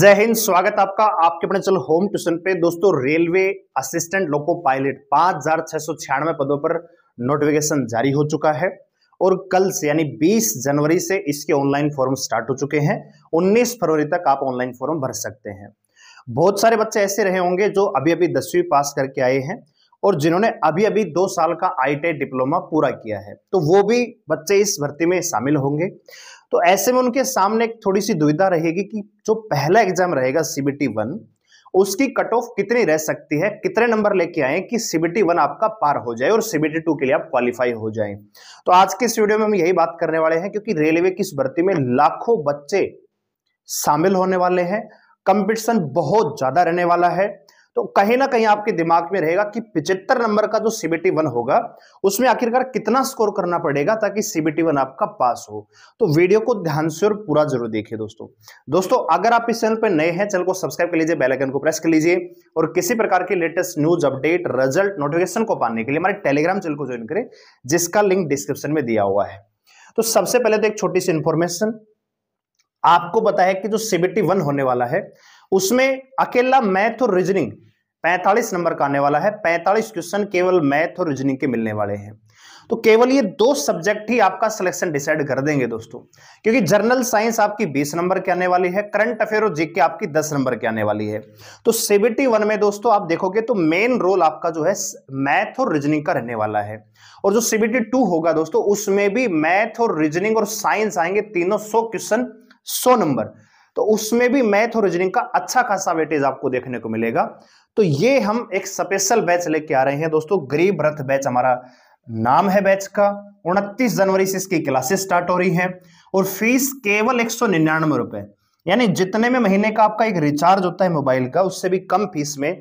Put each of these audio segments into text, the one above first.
जय हिंद स्वागत आपका आपके अपने चल होम ट्यूशन पे दोस्तों रेलवे असिस्टेंट लोको पायलट पांच हजार छह सौ छियानवे पदों पर नोटिफिकेशन जारी हो चुका है और कल से यानी 20 जनवरी से इसके ऑनलाइन फॉर्म स्टार्ट हो चुके हैं 19 फरवरी तक आप ऑनलाइन फॉर्म भर सकते हैं बहुत सारे बच्चे ऐसे रहे होंगे जो अभी अभी दसवीं पास करके आए हैं और जिन्होंने अभी अभी दो साल का आई डिप्लोमा e पूरा किया है तो वो भी बच्चे इस भर्ती में शामिल होंगे तो ऐसे में उनके सामने एक थोड़ी सी दुविधा रहेगी कि जो पहला एग्जाम रहेगा सीबीटी वन उसकी कट ऑफ कितनी रह सकती है कितने नंबर लेके आए कि सीबीटी वन आपका पार हो जाए और सीबीटी टू के लिए आप क्वालिफाई हो जाए तो आज के इस वीडियो में हम यही बात करने वाले हैं क्योंकि रेलवे की इस भर्ती में लाखों बच्चे शामिल होने वाले हैं कंपटीशन बहुत ज्यादा रहने वाला है तो कहीं ना कहीं आपके दिमाग में रहेगा कि पिछहत्तर नंबर का जो सीबीटी वन होगा उसमें आखिरकार कितना स्कोर करना पड़ेगा ताकि सीबीटी वन आपका पास हो तो वीडियो को ध्यान से और पूरा जरूर देखिए दोस्तों दोस्तों अगर आप इस चैनल पर नए हैं चैनल को सब्सक्राइब कर लीजिए बेलाइकन को प्रेस कर लीजिए और किसी प्रकार के latest news update result notification को पाने के लिए हमारे टेलीग्राम चैनल को ज्वाइन करें जिसका लिंक डिस्क्रिप्शन में दिया हुआ है तो सबसे पहले तो एक छोटी सी इंफॉर्मेशन आपको बताया कि जो सीबीटी वन होने वाला है उसमें अकेला मैथ और रीजनिंग 45 नंबर का आने वाला है 45 क्वेश्चन केवल मैथ और रीजनिंग के मिलने वाले हैं तो केवल ये दो सब्जेक्ट ही आपका सिलेक्शन डिसाइड कर देंगे दोस्तों क्योंकि जर्नल साइंस आपकी 20 नंबर के आने वाली है करंट अफेयर और जीके आपकी 10 नंबर के आने वाली है तो सीबीटी वन में दोस्तों आप देखोगे तो मेन रोल आपका जो है मैथ और रीजनिंग का रहने वाला है और जो सीबीटी टू होगा दोस्तों उसमें भी मैथ और रीजनिंग और साइंस आएंगे तीनों सौ क्वेश्चन सौ नंबर तो उसमें भी मैथ और रीजनिंग का अच्छा खासा वेटेज आपको देखने को मिलेगा तो ये हम एक स्पेशल बैच लेके आ रहे हैं दोस्तों गरीब रथ बैच हमारा नाम है बैच का उनतीस जनवरी से इसकी क्लासेस स्टार्ट हो रही हैं और फीस केवल एक सौ निन्यानवे रुपए यानी जितने में महीने का आपका एक रिचार्ज होता है मोबाइल का उससे भी कम फीस में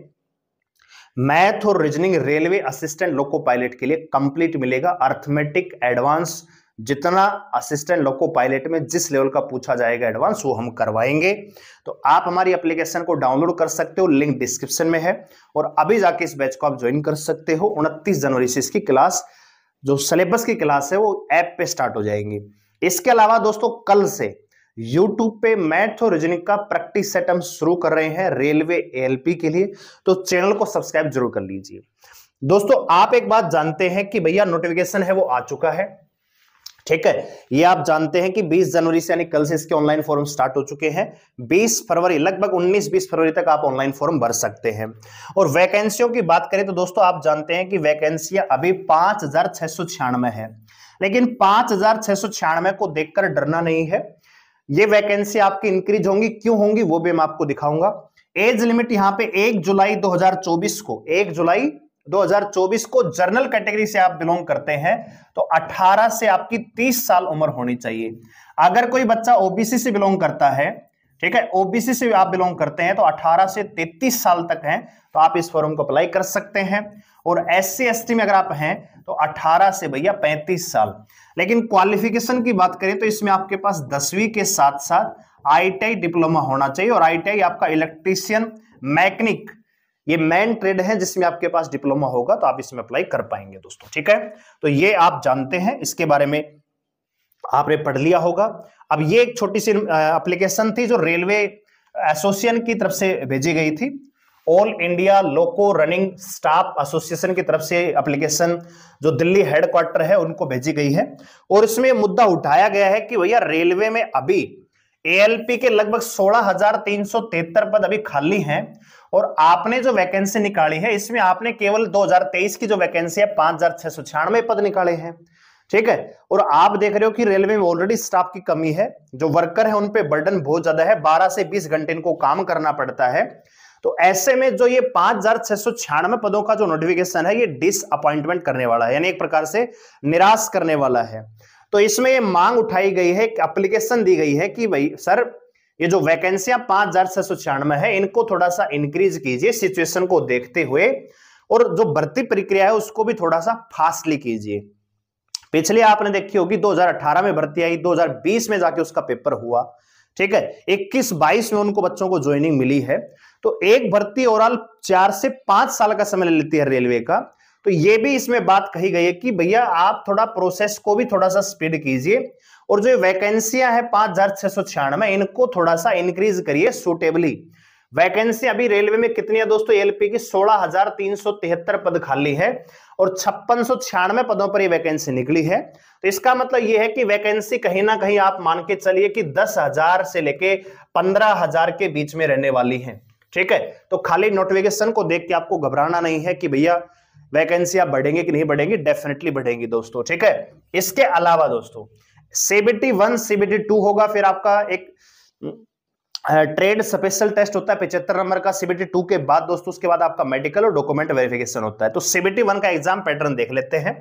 मैथ और reasoning railway assistant loco pilot के लिए कंप्लीट मिलेगा अर्थमेटिक एडवांस जितना असिस्टेंट लोको पायलट में जिस लेवल का पूछा जाएगा एडवांस वो हम करवाएंगे तो आप हमारी एप्लीकेशन को डाउनलोड कर सकते हो लिंक डिस्क्रिप्शन में है और अभी जाके इस बैच को आप ज्वाइन कर सकते हो उनतीस जनवरी से इसकी क्लास जो सिलेबस की क्लास है वो ऐप पे स्टार्ट हो जाएंगी इसके अलावा दोस्तों कल से यूट्यूब पे मैथ और रीजनिंग का प्रैक्टिस सेट हम शुरू कर रहे हैं रेलवे एएलपी के लिए तो चैनल को सब्सक्राइब जरूर कर लीजिए दोस्तों आप एक बात जानते हैं कि भैया नोटिफिकेशन है वो आ चुका है ठीक है ये आप जानते हैं कि 20 जनवरी से यानी कल से इसके ऑनलाइन फॉर्म स्टार्ट हो चुके हैं 20 फरवरी लगभग 19-20 फरवरी तक आप ऑनलाइन फॉर्म भर सकते हैं और वैकेंसियों की बात करें तो दोस्तों आप जानते हैं कि वैकेंसियां अभी पांच हजार छह सौ छियानवे है लेकिन पांच हजार छह सौ छियानवे को देखकर डरना नहीं है ये वैकेंसी आपकी इंक्रीज होंगी क्यों होंगी वो भी मैं आपको दिखाऊंगा एज लिमिट यहाँ पे 1 जुलाई 2024 को 1 जुलाई 2024 को जर्नल कैटेगरी से आप बिलोंग करते हैं तो 18 से आपकी 30 साल उम्र होनी चाहिए अगर कोई बच्चा ओबीसी से बिलोंग करता है ठीक है ओबीसी से आप बिलोंग करते हैं तो 18 से 33 साल तक हैं तो आप इस फॉर्म को अप्लाई कर सकते हैं और एस सी में अगर आप हैं तो 18 से भैया 35 साल लेकिन क्वालिफिकेशन की बात करें तो इसमें आपके पास दसवीं के साथ साथ आई डिप्लोमा होना चाहिए और आई आपका इलेक्ट्रीशियन मैकेनिक ये मेन ट्रेड है जिसमें आपके पास डिप्लोमा होगा तो आप इसमें अप्लाई कर पाएंगे दोस्तों ठीक है तो ये आप जानते हैं इसके बारे में आपने पढ़ लिया होगा अब ये एक छोटी सी अप्लीकेशन थी जो रेलवे एसोसिएशन की तरफ से भेजी गई थी all India loco running staff association की तरफ से एप्लीकेशन जो दिल्ली हेडक्वार्टर है उनको भेजी गई है और इसमें मुद्दा उठाया गया है कि भैया रेलवे में अभी एएलपी के लगभग 16,373 पद अभी खाली हैं और आपने जो वैकेंसी निकाली है इसमें आपने केवल 2023 की जो वैकेंसी है पांच पद निकाले हैं ठीक है और आप देख रहे हो कि रेलवे में ऑलरेडी स्टाफ की कमी है जो वर्कर है उनपे बर्डन बहुत ज्यादा है 12 से 20 घंटे इनको काम करना पड़ता है तो ऐसे में जो ये पांच पदों का जो नोटिफिकेशन है ये डिसअपॉइंटमेंट करने वाला है यानी एक प्रकार से निराश करने वाला है तो इसमें ये मांग उठाई गई है एप्लीकेशन दी गई है कि भाई सर ये जो वैकेंसियां पांच हजार छह सौ छियानवे है इनको थोड़ा सा इंक्रीज कीजिए सिचुएशन को देखते हुए और जो भर्ती प्रक्रिया है उसको भी थोड़ा सा फास्टली कीजिए पिछले आपने देखी होगी 2018 में भर्ती आई 2020 में जाके उसका पेपर हुआ ठीक है 21 बाईस में उनको बच्चों को ज्वाइनिंग मिली है तो एक भर्ती ओवरऑल चार से पांच साल का समय ले लेती है रेलवे का तो ये भी इसमें बात कही गई है कि भैया आप थोड़ा प्रोसेस को भी थोड़ा सा स्पीड कीजिए और जो वैकेंसियां हैं पांच हजार छह सौ छियानवे इनको थोड़ा सा इंक्रीज करिए सुटेबली वैकेंसी अभी रेलवे में कितनी है दोस्तों एलपी की सोलह हजार तीन सौ तिहत्तर पद खाली है और छप्पन सौ छियानवे पदों पर ये वैकेंसी निकली है तो इसका मतलब ये है कि वैकेंसी कहीं ना कहीं आप मान के चलिए कि दस हजार से लेके पंद्रह हजार के बीच में रहने वाली है ठीक है तो खाली नोटिफिकेशन को देख के आपको घबराना नहीं है कि भैया वैकेंसियां आप बढ़ेंगे कि नहीं बढ़ेंगे डेफिनेटली बढ़ेंगी दोस्तों ठीक है इसके अलावा दोस्तों सीबीटी वन सीबीटी टू होगा फिर आपका एक ट्रेड स्पेशल टेस्ट होता है पिछहत्तर नंबर का सीबीटी टू के बाद दोस्तों उसके बाद आपका मेडिकल और डॉक्यूमेंट वेरिफिकेशन होता है तो सीबीटी वन का एग्जाम पैटर्न देख लेते हैं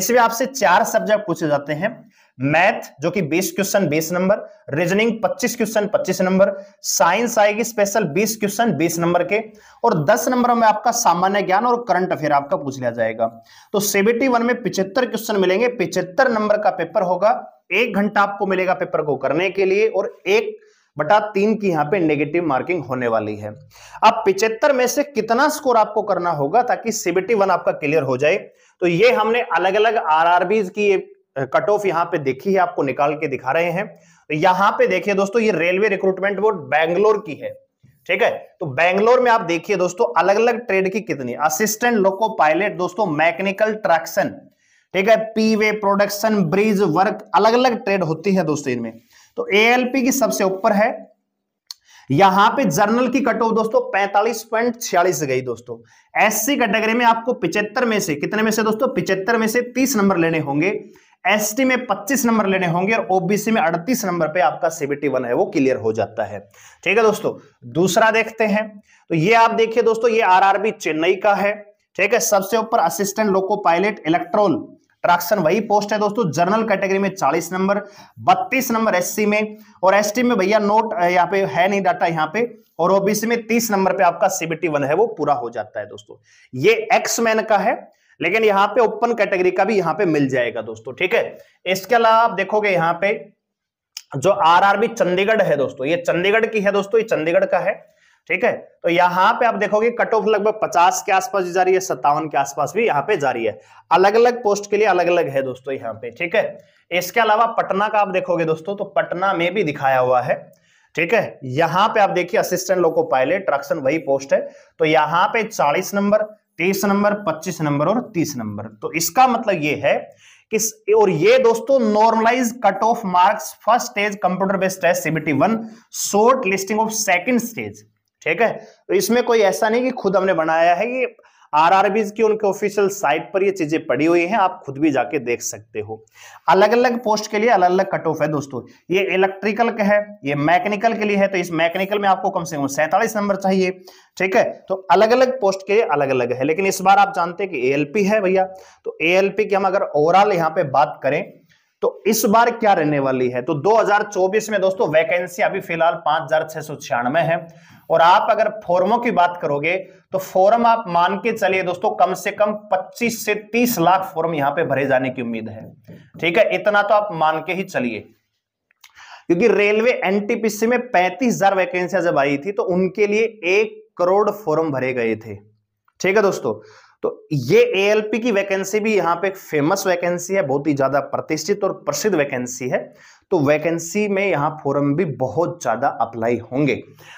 इसमें आपसे चार सब्जेक्ट पूछे जाते हैं मैथ जो कि 20 question 20 number reasoning 25 question 25 number science आएगी स्पेशल 20 क्वेश्चन 20 नंबर के और 10 नंबर में आपका सामान्य ज्ञान और करंट अफेयर आपका पूछ लिया जाएगा तो सेवेंटी वन में पिछहत्तर क्वेश्चन मिलेंगे पिछहत्तर नंबर का पेपर होगा एक घंटा आपको मिलेगा पेपर को करने के लिए और एक बटा तीन की यहां पे नेगेटिव मार्किंग होने वाली है अब पिछहत्तर में से कितना स्कोर आपको करना होगा ताकि सीबीटी वन आपका क्लियर हो जाए तो ये हमने अलग अलग आरआरबीज की कट ऑफ यहां पे देखी है आपको निकाल के दिखा रहे हैं तो यहाँ पे देखिए दोस्तों ये रेलवे रिक्रूटमेंट बोर्ड बैंगलोर की है ठीक है तो बैंगलोर में आप देखिए दोस्तों अलग अलग ट्रेड की कितनी असिस्टेंट लोको पायलट दोस्तों मैकेनिकल ट्रैक्शन ठीक है P way production bridge work अलग अलग ट्रेड होती है दोस्तों इनमें तो एएलपी की सबसे ऊपर है यहां पे जर्नल की कट ऑफ दोस्तों पैंतालीस पॉइंट छियालीस गई दोस्तों एससी कैटेगरी में आपको पिचहत्तर में से कितने में से दोस्तों पिचहत्तर में से तीस नंबर लेने होंगे एसटी में 25 नंबर लेने होंगे और ओबीसी में 38 नंबर पे आपका सीबीटी वन है वो क्लियर हो जाता है ठीक है दोस्तों दूसरा देखते हैं तो ये आप देखिए दोस्तों ये आरआरबी चेन्नई का है ठीक है सबसे ऊपर assistant loco pilot electrical traction वही पोस्ट है दोस्तों जनरल कैटेगरी में 40 नंबर 32 नंबर एससी में और एसटी में भैया नोट यहाँ पे है नहीं डाटा यहाँ पे और ओबीसी में 30 नंबर पे आपका सीबीटी वन है वो पूरा हो जाता है दोस्तों ये एक्समैन का है लेकिन यहाँ पे ओपन कैटेगरी का भी यहाँ पे मिल जाएगा दोस्तों ठीक है इसके अलावा आप देखोगे यहाँ पे जो आरआरबी चंडीगढ़ है दोस्तों ये चंडीगढ़ की है दोस्तों ये चंडीगढ़ का है ठीक है तो यहाँ पे आप देखोगे कट ऑफ लगभग पचास के आसपास जा रही है सत्तावन के आसपास भी यहाँ पे जा रही है अलग अलग पोस्ट के लिए अलग अलग है दोस्तों यहाँ पे ठीक है इसके अलावा पटना का आप देखोगे दोस्तों तो पटना में भी दिखाया हुआ है ठीक है यहां पे आप देखिए असिस्टेंट लोको पायलट ट्रक्शन वही पोस्ट है तो यहाँ पे 40 नंबर तेईस नंबर पच्चीस नंबर और तीस नंबर तो इसका मतलब ये है कि और ये दोस्तों normalise cut off marks first stage computer based test CBT one shortlisting of second stage ठीक है तो इसमें कोई ऐसा नहीं कि खुद हमने बनाया है ये आरआरबीज की उनके ऑफिशियल साइट पर ये चीजें पड़ी हुई हैं आप खुद भी जाके देख सकते हो अलग अलग पोस्ट के लिए अलग अलग कट ऑफ है दोस्तों ये इलेक्ट्रिकल का है ये मैकेनिकल के लिए है तो इस मैकेनिकल में आपको कम से कम सैंतालीस नंबर चाहिए ठीक है तो अलग अलग पोस्ट के लिए अलग अलग है लेकिन इस बार आप जानते हैं कि एएलपी है भैया तो एएलपी की हम अगर ओवरऑल यहाँ पे बात करें तो इस बार क्या रहने वाली है तो 2024 में दोस्तों वैकेंसी अभी फिलहाल पांच हजार छह सौ छियानवे है और आप अगर फोरमों की बात करोगे तो फोरम आप मान के चलिए दोस्तों कम से कम 25 से 30 लाख फोरम यहां पे भरे जाने की उम्मीद है ठीक है इतना तो आप मान के ही चलिए क्योंकि रेलवे एनटीपीसी में पैंतीस हजार वैकेंसियां जब आई थी तो उनके लिए एक करोड़ फॉर्म भरे गए थे ठीक है दोस्तों तो ये एएलपी की वैकेंसी भी यहाँ पे एक फेमस वैकेंसी है बहुत ही ज्यादा प्रतिष्ठित और प्रसिद्ध वैकेंसी है तो वैकेंसी में यहां फोरम भी बहुत ज़्यादा अप्लाई होंगे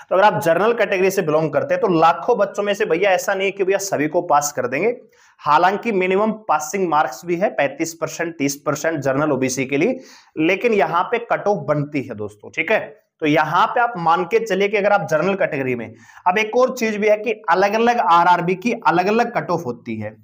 तो अगर आप जर्नल कैटेगरी से बिलोंग करते हैं तो लाखों बच्चों में से भैया ऐसा नहीं है कि भैया सभी को पास कर देंगे हालांकि मिनिमम पासिंग मार्क्स भी है 35 परसेंट तीस परसेंट जर्नल ओबीसी के लिए लेकिन यहां पे कट ऑफ बनती है दोस्तों ठीक है तो यहां पे आप मान के चलिए कि अगर आप जर्नल कैटेगरी में अब एक और चीज भी है कि अलग अलग आरआरबी की अलग अलग कट ऑफ होती है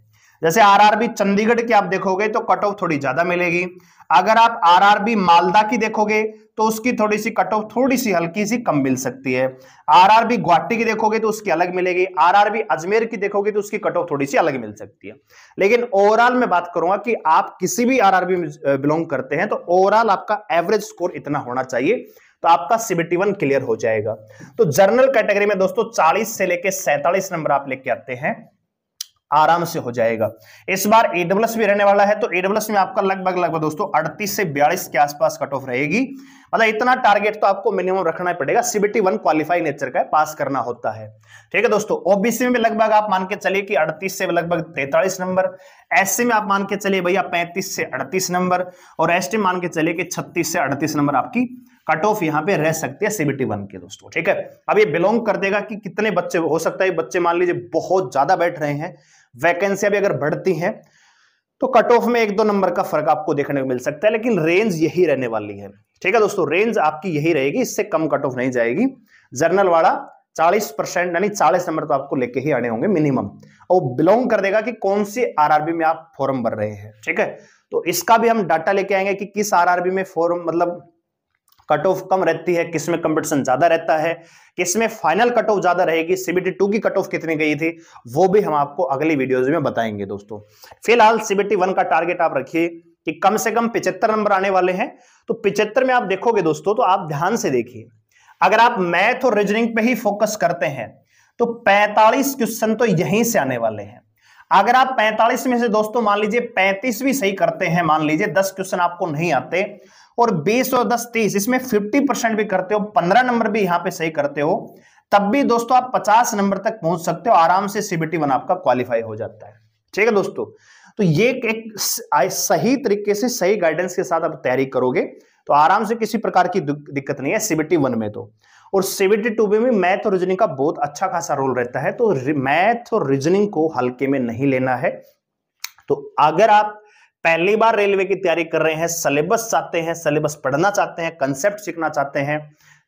जैसे आरआरबी चंडीगढ़ की आप देखोगे तो कट ऑफ थोड़ी ज्यादा मिलेगी अगर आप आरआरबी मालदा की देखोगे तो उसकी थोड़ी सी कट ऑफ थोड़ी सी हल्की सी कम मिल सकती है आरआरबी गुवाहाटी की देखोगे तो उसकी अलग मिलेगी आरआरबी अजमेर की देखोगे तो उसकी कट ऑफ थोड़ी सी अलग मिल सकती है लेकिन ओवरऑल मैं बात करूंगा कि आप किसी भी आरआरबी बिलोंग करते हैं तो ओवरऑल आपका एवरेज स्कोर इतना होना चाहिए तो आपका सीबीटी वन क्लियर हो जाएगा तो जर्नल कैटेगरी में दोस्तों चालीस से लेकर सैतालीस नंबर आप लेके आते हैं आराम से हो जाएगा इस बार एडब्ल्यूएस भी रहने वाला है तो एडब्ल्यूएस में आपका लगभग लगभग दोस्तों 38 से 42 के आसपास कट ऑफ रहेगी मतलब इतना टारगेट तो आपको मिनिमम रखना ही पड़ेगा सीबीटी वन क्वालिफाई नेचर का है, पास करना होता है ठीक है दोस्तों ओबीसी में भी लगभग आप मान के चलिए कि 38 से लगभग तैतालीस नंबर एस में आप मान के चलिए भैया 35 से 38 नंबर और एस मान के चलिए कि 36 से 38 नंबर आपकी कट ऑफ यहाँ पे रह सकती है सीबीटी वन के दोस्तों ठीक है अब ये बिलोंग कर देगा कि कितने बच्चे हो सकता है बच्चे मान लीजिए बहुत ज्यादा बैठ रहे हैं वैकेंसियां भी अगर बढ़ती हैं तो कट ऑफ में एक दो नंबर का फर्क आपको देखने को मिल सकता है लेकिन रेंज यही रहने वाली है ठीक है दोस्तों रेंज आपकी यही रहेगी इससे कम कट ऑफ नहीं जाएगी जर्नल वाला चालीस परसेंट यानी चालीस नंबर तो आपको लेके ही आने होंगे मिनिमम और बिलोंग कर देगा कि कौन सी आरआरबी में आप फॉर्म भर रहे हैं ठीक है तो इसका भी हम डाटा लेके आएंगे कि किस आरआरबी में फॉर्म मतलब कट ऑफ कम रहती है किसमें कंपटीशन ज्यादा रहता है किसमें फाइनल कट ऑफ ज्यादा रहेगी सीबीटी टू की कट ऑफ कितनी गई थी वो भी हम आपको अगली वीडियोज में बताएंगे दोस्तों फिलहाल सीबीटी वन का टारगेट आप रखिए कि कम से कम पिचहत्तर नंबर आने वाले हैं तो पिचहत्तर में आप देखोगे दोस्तों तो आप ध्यान से देखिए अगर आप मैथ और रीजनिंग पे ही फोकस करते हैं तो 45 क्वेश्चन तो यहीं से आने वाले हैं अगर आप 45 में से दोस्तों मान लीजिए 35 भी सही करते हैं मान लीजिए 10 क्वेश्चन आपको नहीं आते और बीस और दस तीस इसमें फिफ्टी परसेंट भी करते हो पंद्रह नंबर भी यहां पे सही करते हो तब भी दोस्तों आप पचास नंबर तक पहुंच सकते हो आराम से सीबीटी वन आपका क्वालिफाई हो जाता है ठीक है दोस्तों तो ये एक सही तरीके से सही गाइडेंस के साथ आप तैयारी करोगे तो आराम से किसी प्रकार की दिक्कत नहीं है सीबीटी वन में तो और सीबीटी टू में भी मैथ और रीजनिंग का बहुत अच्छा खासा रोल रहता है तो मैथ और रीजनिंग को हल्के में नहीं लेना है तो अगर आप पहली बार रेलवे की तैयारी कर रहे हैं सिलेबस चाहते हैं सिलेबस पढ़ना चाहते हैं कंसेप्ट सीखना चाहते हैं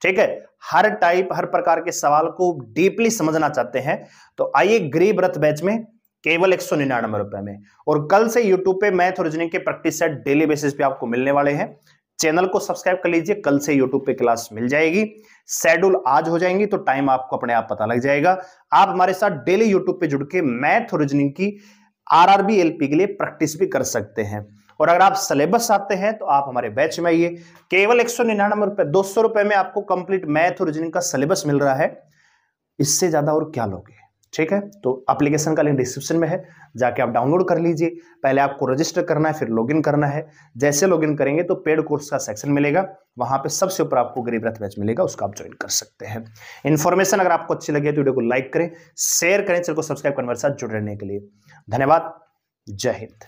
ठीक है हर टाइप हर प्रकार के सवाल को डीपली समझना चाहते हैं तो आइए गरीब रथ बैच में केवल एक सौ रुपए में और कल से यूट्यूब पे मैथ ओरिजिनिंग के प्रैक्टिस सेट डेली बेसिस पे आपको मिलने वाले हैं चैनल को सब्सक्राइब कर लीजिए कल से यूट्यूब पे क्लास मिल जाएगी शेड्यूल आज हो जाएंगी तो टाइम आपको अपने आप पता लग जाएगा आप हमारे साथ डेली यूट्यूब पे जुड़ के मैथ ओरिजिनिंग की आरआरबी एलपी के लिए प्रैक्टिस भी कर सकते हैं और अगर आप सिलेबस आते हैं तो आप हमारे बैच में आइए केवल एक सौ निन्यानवे रुपए दो सौ रुपए में आपको कंप्लीट मैथ और रीजनिंग का सिलेबस मिल रहा है इससे ज्यादा और क्या लोगे ठीक है तो एप्लीकेशन का लिंक डिस्क्रिप्शन में है जाके आप डाउनलोड कर लीजिए पहले आपको रजिस्टर करना है फिर लॉगिन करना है जैसे लॉगिन करेंगे तो पेड कोर्स का सेक्शन मिलेगा वहां पे सबसे ऊपर आपको गरीब रथ बैच मिलेगा उसका आप ज्वाइन कर सकते हैं इन्फॉर्मेशन अगर आपको अच्छी लगी तो वीडियो को लाइक करें शेयर करें चैनल को सब्सक्राइब करने के साथ जुड़ रहने के लिए धन्यवाद जय हिंद